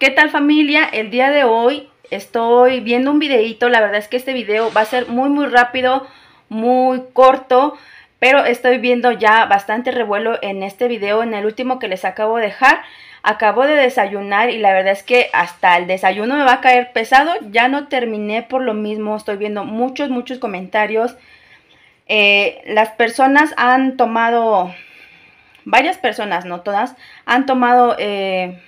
¿Qué tal familia? El día de hoy estoy viendo un videito, la verdad es que este video va a ser muy muy rápido, muy corto, pero estoy viendo ya bastante revuelo en este video, en el último que les acabo de dejar. Acabo de desayunar y la verdad es que hasta el desayuno me va a caer pesado, ya no terminé por lo mismo, estoy viendo muchos muchos comentarios. Eh, las personas han tomado, varias personas, no todas, han tomado... Eh,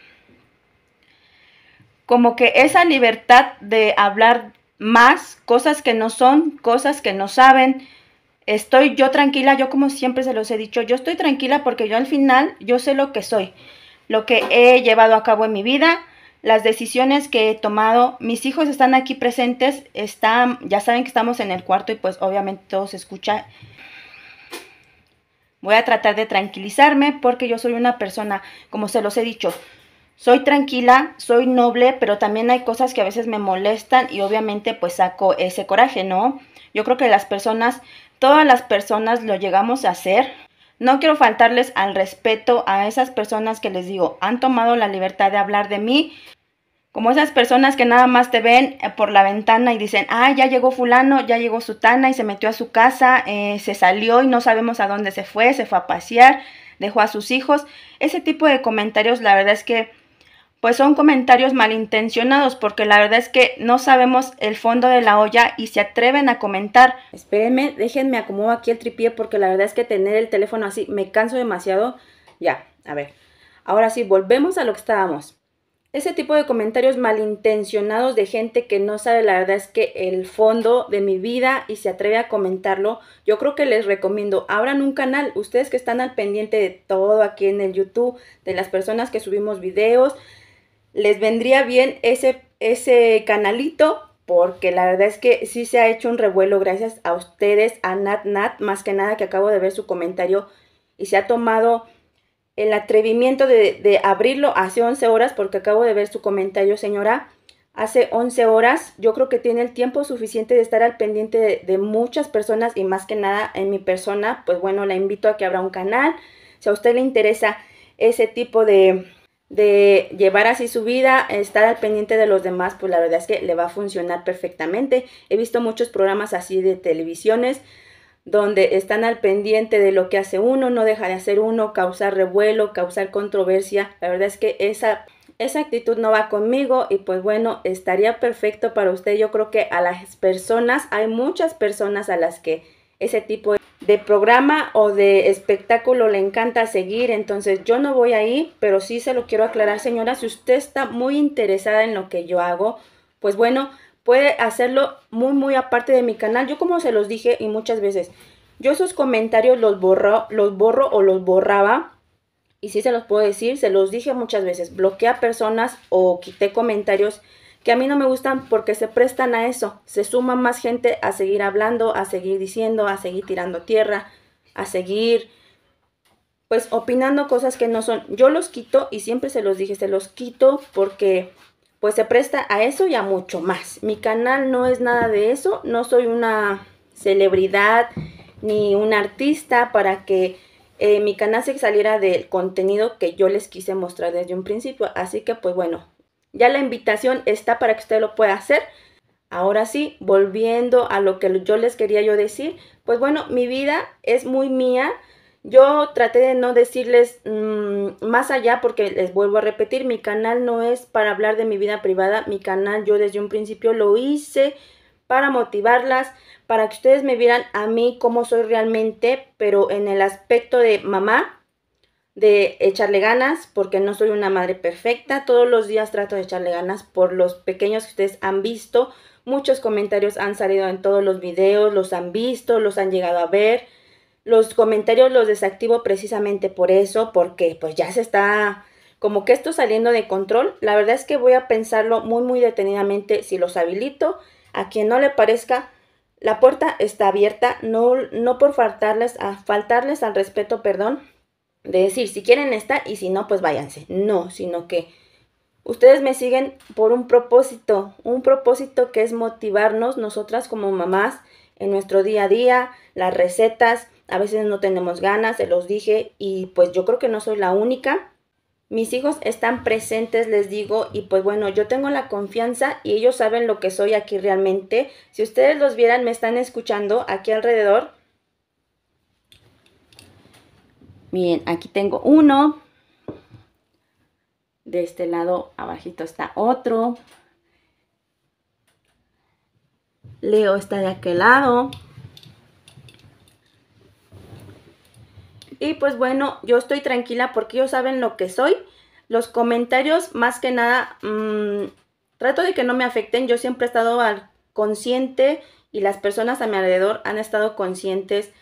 como que esa libertad de hablar más, cosas que no son, cosas que no saben. Estoy yo tranquila, yo como siempre se los he dicho, yo estoy tranquila porque yo al final, yo sé lo que soy, lo que he llevado a cabo en mi vida, las decisiones que he tomado. Mis hijos están aquí presentes, están, ya saben que estamos en el cuarto y pues obviamente todo se escucha. Voy a tratar de tranquilizarme porque yo soy una persona, como se los he dicho, soy tranquila, soy noble, pero también hay cosas que a veces me molestan y obviamente pues saco ese coraje, ¿no? Yo creo que las personas, todas las personas lo llegamos a hacer. No quiero faltarles al respeto a esas personas que les digo, han tomado la libertad de hablar de mí, como esas personas que nada más te ven eh, por la ventana y dicen, ah, ya llegó fulano, ya llegó sutana y se metió a su casa, eh, se salió y no sabemos a dónde se fue, se fue a pasear, dejó a sus hijos. Ese tipo de comentarios la verdad es que pues son comentarios malintencionados porque la verdad es que no sabemos el fondo de la olla y se atreven a comentar. Espérenme, déjenme acomodo aquí el tripié porque la verdad es que tener el teléfono así me canso demasiado. Ya, a ver. Ahora sí, volvemos a lo que estábamos. Ese tipo de comentarios malintencionados de gente que no sabe la verdad es que el fondo de mi vida y se atreve a comentarlo, yo creo que les recomiendo, abran un canal, ustedes que están al pendiente de todo aquí en el YouTube, de las personas que subimos videos, les vendría bien ese, ese canalito porque la verdad es que sí se ha hecho un revuelo gracias a ustedes, a Nat Nat, más que nada que acabo de ver su comentario y se ha tomado el atrevimiento de, abrirlo hace 11 horas porque acabo de ver su comentario, señora. Hace 11 horas yo creo que tiene el tiempo suficiente de estar al pendiente de muchas personas y más que nada en mi persona, pues bueno, la invito a que abra un canal. Si a usted le interesa ese tipo de, de llevar así su vida, estar al pendiente de los demás, pues la verdad es que le va a funcionar perfectamente. He visto muchos programas así de televisiones donde están al pendiente de lo que hace uno, no deja de hacer uno, causar revuelo, causar controversia. La verdad es que esa, esa actitud no va conmigo y pues bueno, estaría perfecto para usted. Yo creo que a las personas, hay muchas personas a las que ese tipo de programa o de espectáculo le encanta seguir. Entonces yo no voy ahí, pero sí se lo quiero aclarar, señora, si usted está muy interesada en lo que yo hago, pues bueno, puede hacerlo muy, muy aparte de mi canal. Yo como se los dije y muchas veces, yo esos comentarios los borro, los borro o los borraba. Y sí se los puedo decir, se los dije muchas veces, bloquea personas o quité comentarios que a mí no me gustan porque se prestan a eso, se suma más gente a seguir hablando, a seguir diciendo, a seguir tirando tierra, a seguir pues opinando cosas que no son. Yo los quito y siempre se los dije, se los quito porque pues se presta a eso y a mucho más. Mi canal no es nada de eso, no soy una celebridad ni un artista para que eh, mi canal se saliera del contenido que yo les quise mostrar desde un principio. Así que pues bueno, ya la invitación está para que usted lo pueda hacer. Ahora sí, volviendo a lo que yo les quería yo decir, pues bueno, mi vida es muy mía. Yo traté de no decirles mm, más allá porque les vuelvo a repetir, mi canal no es para hablar de mi vida privada, mi canal yo desde un principio lo hice para motivarlas, para que ustedes me vieran a mí como soy realmente, pero en el aspecto de mamá, de echarle ganas, porque no soy una madre perfecta. Todos los días trato de echarle ganas por los pequeños que ustedes han visto. Muchos comentarios han salido en todos los videos, los han visto, los han llegado a ver. Los comentarios los desactivo precisamente por eso, porque pues ya se está como que esto saliendo de control. La verdad es que voy a pensarlo muy muy detenidamente si los habilito. A quien no le parezca, la puerta está abierta, no, no por faltarles, a, faltarles al respeto, perdón, de decir, si quieren estar y si no, pues váyanse. No, sino que ustedes me siguen por un propósito, un propósito que es motivarnos nosotras como mamás en nuestro día a día, las recetas, a veces no tenemos ganas, se los dije, y pues yo creo que no soy la única. Mis hijos están presentes, les digo, y pues bueno, yo tengo la confianza y ellos saben lo que soy aquí realmente. Si ustedes los vieran, me están escuchando aquí alrededor, Miren, aquí tengo uno. De este lado abajito está otro. Leo está de aquel lado. Y pues bueno, yo estoy tranquila porque ellos saben lo que soy. Los comentarios, más que nada, mm, trato de que no me afecten. Yo siempre he estado al consciente y las personas a mi alrededor han estado conscientes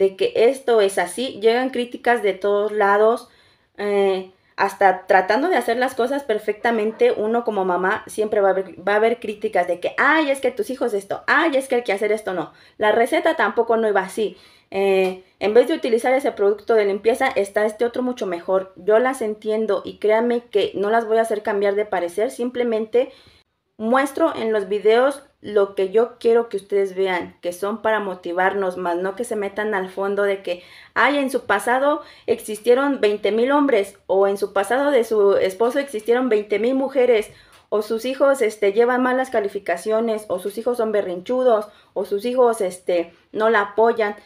de que esto es así. Llegan críticas de todos lados, eh, hasta tratando de hacer las cosas perfectamente, uno como mamá siempre va a, haber, críticas de que, ay, es que tus hijos esto, ay, es que hay que hacer esto no. La receta tampoco no iba así. Eh, en vez de utilizar ese producto de limpieza, está este otro mucho mejor. Yo las entiendo y créanme que no las voy a hacer cambiar de parecer, simplemente muestro en los videos lo que yo quiero que ustedes vean, que son para motivarnos más, no que se metan al fondo de que, ay, en su pasado existieron 20 mil hombres, o en su pasado de su esposo existieron 20.000 mil mujeres, o sus hijos este, llevan malas calificaciones, o sus hijos son berrinchudos, o sus hijos este, no la apoyan.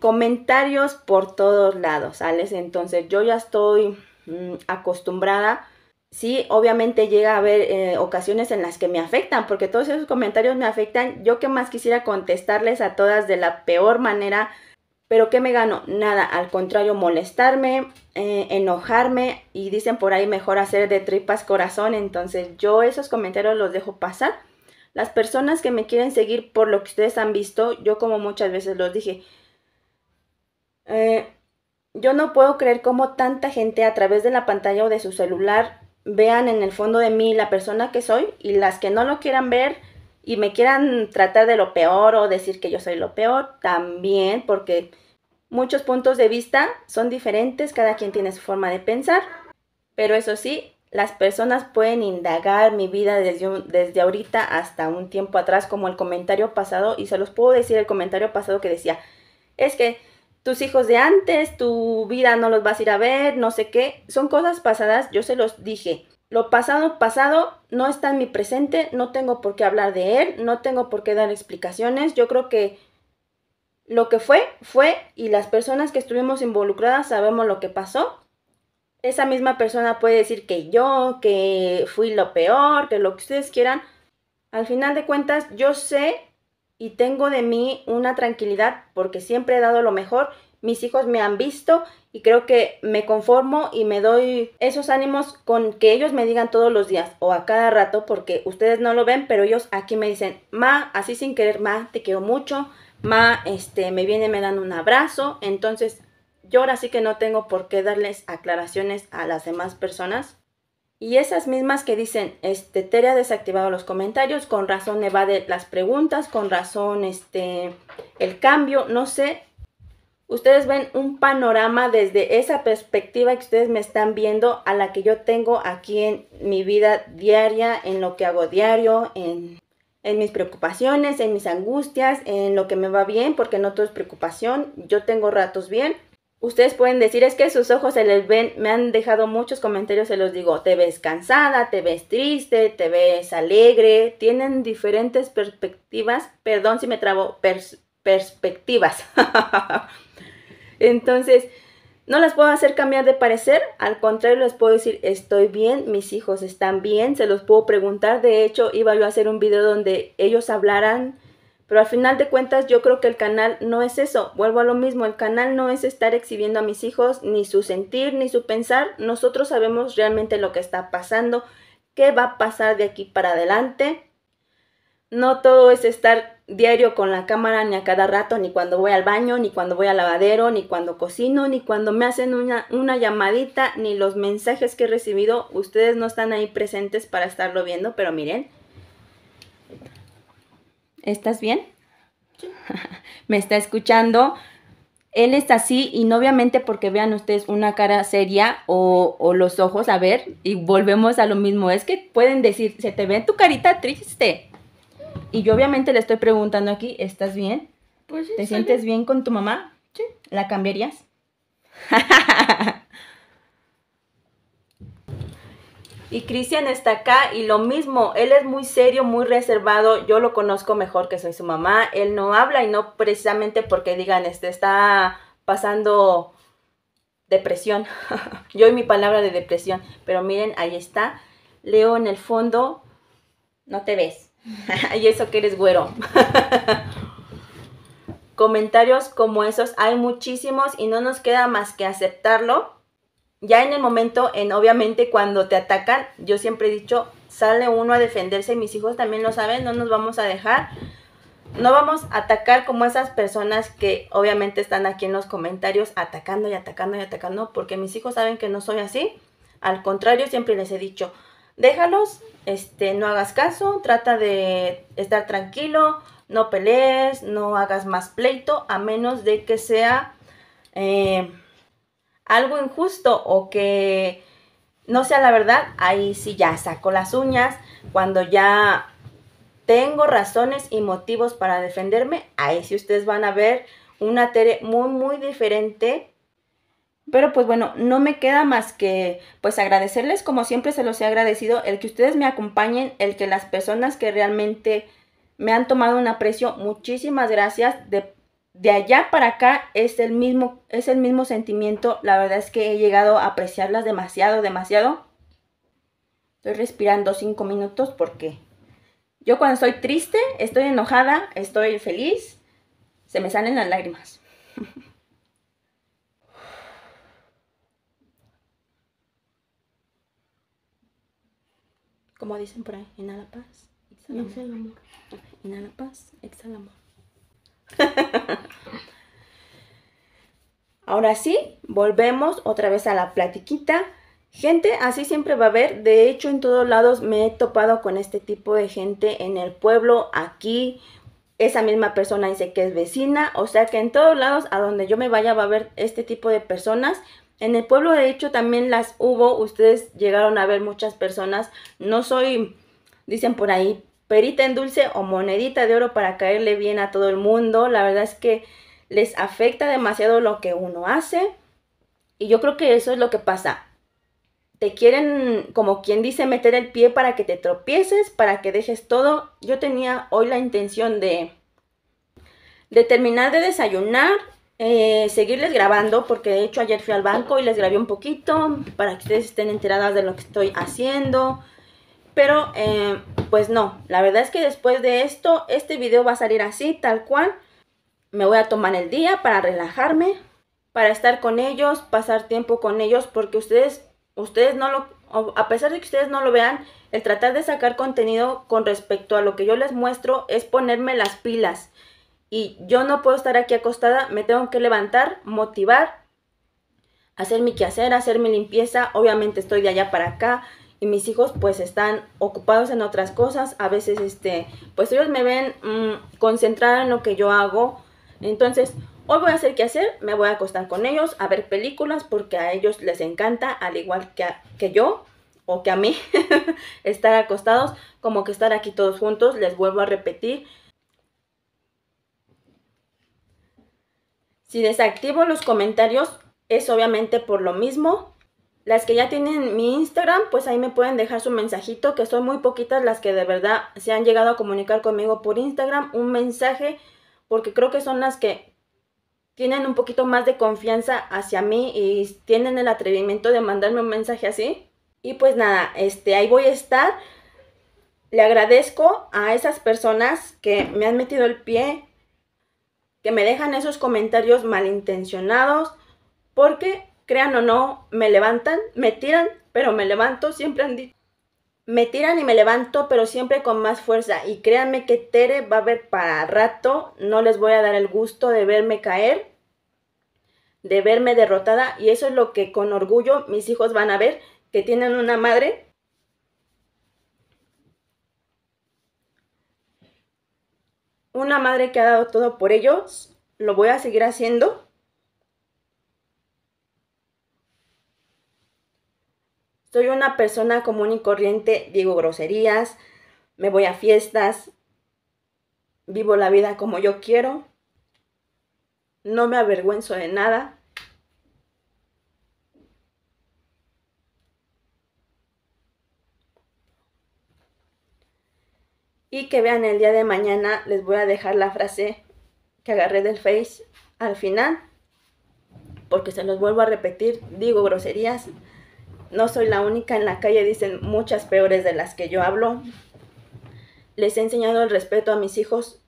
Comentarios por todos lados, ¿sales? Entonces yo ya estoy mm, acostumbrada Sí, obviamente llega a haber eh, ocasiones en las que me afectan, porque todos esos comentarios me afectan. Yo que más quisiera contestarles a todas de la peor manera, pero ¿qué me gano? Nada, al contrario, molestarme, eh, enojarme y dicen por ahí mejor hacer de tripas corazón. Entonces yo esos comentarios los dejo pasar. Las personas que me quieren seguir por lo que ustedes han visto, yo como muchas veces los dije, eh, yo no puedo creer cómo tanta gente a través de la pantalla o de su celular vean en el fondo de mí la persona que soy y las que no lo quieran ver y me quieran tratar de lo peor o decir que yo soy lo peor, también porque muchos puntos de vista son diferentes, cada quien tiene su forma de pensar, pero eso sí, las personas pueden indagar mi vida desde, desde ahorita hasta un tiempo atrás, como el comentario pasado, y se los puedo decir el comentario pasado que decía, es que tus hijos de antes, tu vida no los vas a ir a ver, no sé qué. Son cosas pasadas, yo se los dije. Lo pasado, pasado, no está en mi presente, no tengo por qué hablar de él, no tengo por qué dar explicaciones. Yo creo que lo que fue, fue, y las personas que estuvimos involucradas sabemos lo que pasó. Esa misma persona puede decir que yo, que fui lo peor, que lo que ustedes quieran. Al final de cuentas, yo sé y tengo de mí una tranquilidad porque siempre he dado lo mejor, mis hijos me han visto y creo que me conformo y me doy esos ánimos con que ellos me digan todos los días o a cada rato porque ustedes no lo ven, pero ellos aquí me dicen, ma, así sin querer, ma, te quiero mucho, ma, este, me viene, me dan un abrazo, entonces yo ahora sí que no tengo por qué darles aclaraciones a las demás personas. Y esas mismas que dicen, este, Tere ha desactivado los comentarios, con razón evade las preguntas, con razón este, el cambio, no sé. Ustedes ven un panorama desde esa perspectiva que ustedes me están viendo a la que yo tengo aquí en mi vida diaria, en lo que hago diario, en, en mis preocupaciones, en mis angustias, en lo que me va bien, porque no todo es preocupación. Yo tengo ratos bien, Ustedes pueden decir, es que sus ojos se les ven, me han dejado muchos comentarios, se los digo, te ves cansada, te ves triste, te ves alegre, tienen diferentes perspectivas, perdón si me trabo, perspectivas. Entonces, no las puedo hacer cambiar de parecer, al contrario les puedo decir, estoy bien, mis hijos están bien, se los puedo preguntar, de hecho iba yo a hacer un video donde ellos hablaran pero al final de cuentas yo creo que el canal no es eso. Vuelvo a lo mismo, el canal no es estar exhibiendo a mis hijos ni su sentir ni su pensar. Nosotros sabemos realmente lo que está pasando, qué va a pasar de aquí para adelante. No todo es estar diario con la cámara ni a cada rato, ni cuando voy al baño, ni cuando voy al lavadero, ni cuando cocino, ni cuando me hacen una, una llamadita, ni los mensajes que he recibido. Ustedes no están ahí presentes para estarlo viendo, pero miren, ¿Estás bien? Me está escuchando. Él está así y no obviamente porque vean ustedes una cara seria o, los ojos, a ver, y volvemos a lo mismo, es que pueden decir, se te ve tu carita triste. Y yo obviamente le estoy preguntando aquí, ¿estás bien? Pues ¿Te sientes bien. con tu mamá? Sí. ¿La cambiarías? Y Cristian está acá y lo mismo, él es muy serio, muy reservado, yo lo conozco mejor que soy su mamá, él no habla y no precisamente porque digan, este está pasando depresión, yo y mi palabra de depresión, pero miren, ahí está, Leo en el fondo, no te ves, y eso que eres güero. Comentarios como esos hay muchísimos y no nos queda más que aceptarlo ya en el momento, en obviamente cuando te atacan, yo siempre he dicho, sale uno a defenderse, y mis hijos también lo saben, no nos vamos a dejar. No vamos a atacar como esas personas que obviamente están aquí en los comentarios atacando y atacando y atacando, porque mis hijos saben que no soy así. Al contrario, siempre les he dicho, déjalos, este, no hagas caso, trata de estar tranquilo, no pelees, no hagas más pleito, a menos de que sea... Eh, algo injusto o que no sea la verdad, ahí sí ya saco las uñas. Cuando ya tengo razones y motivos para defenderme, ahí sí ustedes van a ver una Tere muy, muy diferente. Pero pues bueno, no me queda más que pues agradecerles como siempre se los he agradecido el que ustedes me acompañen, el que las personas que realmente me han tomado un aprecio, muchísimas gracias de de allá para acá es el mismo, es el mismo sentimiento. La verdad es que he llegado a apreciarlas demasiado, demasiado. Estoy respirando cinco minutos porque yo cuando estoy triste, estoy enojada, estoy feliz, se me salen las lágrimas. Como dicen por ahí, inhala paz, exhala amor. Inhala paz, exhala amor. Ahora sí, volvemos otra vez a la platiquita. Gente, así siempre va a haber. De hecho, en todos lados me he topado con este tipo de gente en el pueblo, aquí. Esa misma persona dice que es vecina. O sea que en todos lados, a donde yo me vaya, va a haber este tipo de personas. En el pueblo, de hecho, también las hubo. Ustedes llegaron a ver muchas personas. No soy, dicen por ahí, perita en dulce o monedita de oro para caerle bien a todo el mundo. La verdad es que les afecta demasiado lo que uno hace. Y yo creo que eso es lo que pasa. Te quieren, como quien dice, meter el pie para que te tropieces, para que dejes todo. Yo tenía hoy la intención de, terminar de desayunar, eh, seguirles grabando, porque de hecho ayer fui al banco y les grabé un poquito para que ustedes estén enteradas de lo que estoy haciendo pero eh, pues no, la verdad es que después de esto, este video va a salir así, tal cual. Me voy a tomar el día para relajarme, para estar con ellos, pasar tiempo con ellos, porque ustedes, ustedes no lo, a pesar de que ustedes no lo vean, el tratar de sacar contenido con respecto a lo que yo les muestro es ponerme las pilas. Y yo no puedo estar aquí acostada, me tengo que levantar, motivar, hacer mi quehacer, hacer mi limpieza. Obviamente estoy de allá para acá, y mis hijos pues están ocupados en otras cosas, a veces este, pues ellos me ven mm, concentrada en lo que yo hago, entonces hoy voy a hacer qué hacer, me voy a acostar con ellos, a ver películas porque a ellos les encanta, al igual que, que yo o que a mí, estar acostados, como que estar aquí todos juntos, les vuelvo a repetir. Si desactivo los comentarios es obviamente por lo mismo, las que ya tienen mi Instagram, pues ahí me pueden dejar su mensajito, que son muy poquitas las que de verdad se han llegado a comunicar conmigo por Instagram, un mensaje, porque creo que son las que tienen un poquito más de confianza hacia mí y tienen el atrevimiento de mandarme un mensaje así. Y pues nada, este, ahí voy a estar. Le agradezco a esas personas que me han metido el pie, que me dejan esos comentarios malintencionados, porque Crean o no, me levantan, me tiran, pero me levanto, siempre han dicho. Me tiran y me levanto, pero siempre con más fuerza. Y créanme que Tere va a ver para rato, no les voy a dar el gusto de verme caer, de verme derrotada. Y eso es lo que con orgullo mis hijos van a ver, que tienen una madre una madre que ha dado todo por ellos, lo voy a seguir haciendo. Soy una persona común y corriente, digo groserías, me voy a fiestas, vivo la vida como yo quiero, no me avergüenzo de nada. Y que vean el día de mañana, les voy a dejar la frase que agarré del Face al final, porque se los vuelvo a repetir, digo groserías, no soy la única en la calle, dicen muchas peores de las que yo hablo. Les he enseñado el respeto a mis hijos.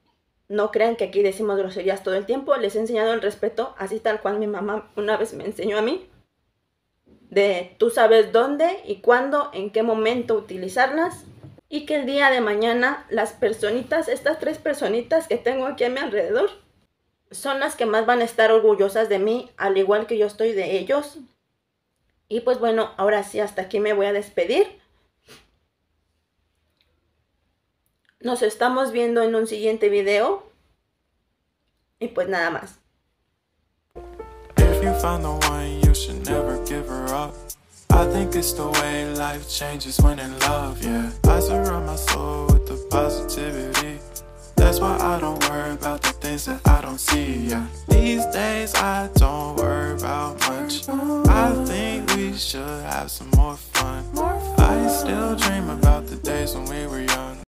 No crean que aquí decimos groserías todo el tiempo. Les he enseñado el respeto, así tal cual mi mamá una vez me enseñó a mí. De tú sabes dónde y cuándo, en qué momento utilizarlas. Y que el día de mañana las personitas, estas tres personitas que tengo aquí a mi alrededor, son las que más van a estar orgullosas de mí, al igual que yo estoy de ellos. Y pues bueno, ahora sí, hasta aquí me voy a despedir. Nos estamos viendo en un siguiente video. Y pues nada más. If you find the one, you should never give her up. I think it's the way life changes when in love, yeah. I surround my soul with the positivity. That's why I don't worry about the things that I don't see. Yeah. These days I don't worry about much. I think we should have some more fun. I still dream about the days when we were young.